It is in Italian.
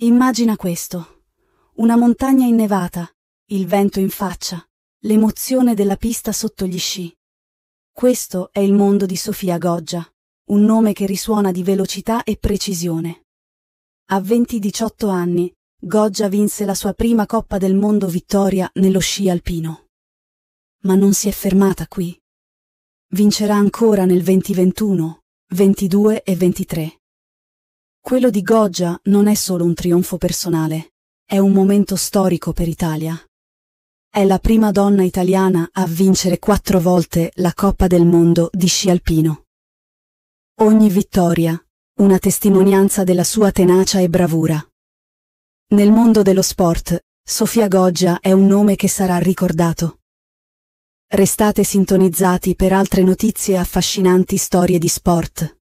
Immagina questo. Una montagna innevata, il vento in faccia, l'emozione della pista sotto gli sci. Questo è il mondo di Sofia Goggia, un nome che risuona di velocità e precisione. A 20-18 anni, Goggia vinse la sua prima Coppa del Mondo vittoria nello sci alpino. Ma non si è fermata qui. Vincerà ancora nel 2021, 22 e 23. Quello di Goggia non è solo un trionfo personale, è un momento storico per Italia. È la prima donna italiana a vincere quattro volte la Coppa del Mondo di sci alpino. Ogni vittoria, una testimonianza della sua tenacia e bravura. Nel mondo dello sport, Sofia Goggia è un nome che sarà ricordato. Restate sintonizzati per altre notizie e affascinanti storie di sport.